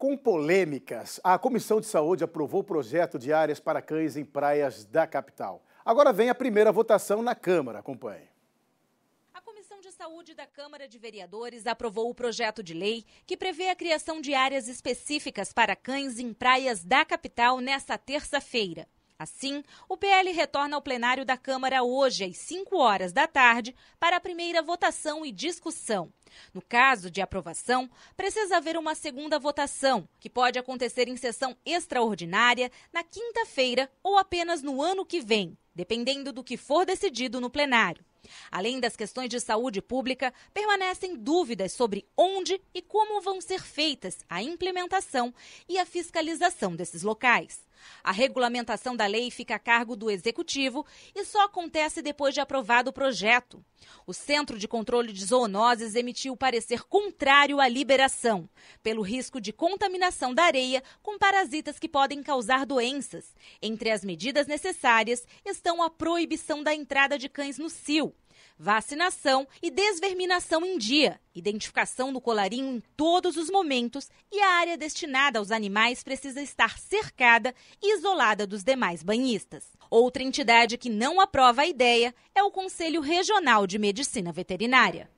Com polêmicas, a Comissão de Saúde aprovou o projeto de áreas para cães em praias da capital. Agora vem a primeira votação na Câmara. Acompanhe. A Comissão de Saúde da Câmara de Vereadores aprovou o projeto de lei que prevê a criação de áreas específicas para cães em praias da capital nesta terça-feira. Assim, o PL retorna ao plenário da Câmara hoje às 5 horas da tarde para a primeira votação e discussão. No caso de aprovação, precisa haver uma segunda votação, que pode acontecer em sessão extraordinária na quinta-feira ou apenas no ano que vem, dependendo do que for decidido no plenário. Além das questões de saúde pública, permanecem dúvidas sobre onde e como vão ser feitas a implementação e a fiscalização desses locais. A regulamentação da lei fica a cargo do Executivo e só acontece depois de aprovado o projeto. O Centro de Controle de Zoonoses emitiu parecer contrário à liberação, pelo risco de contaminação da areia com parasitas que podem causar doenças. Entre as medidas necessárias estão a proibição da entrada de cães no cio, vacinação e desverminação em dia, identificação do colarinho em todos os momentos e a área destinada aos animais precisa estar cercada e isolada dos demais banhistas. Outra entidade que não aprova a ideia é o Conselho Regional de Medicina Veterinária.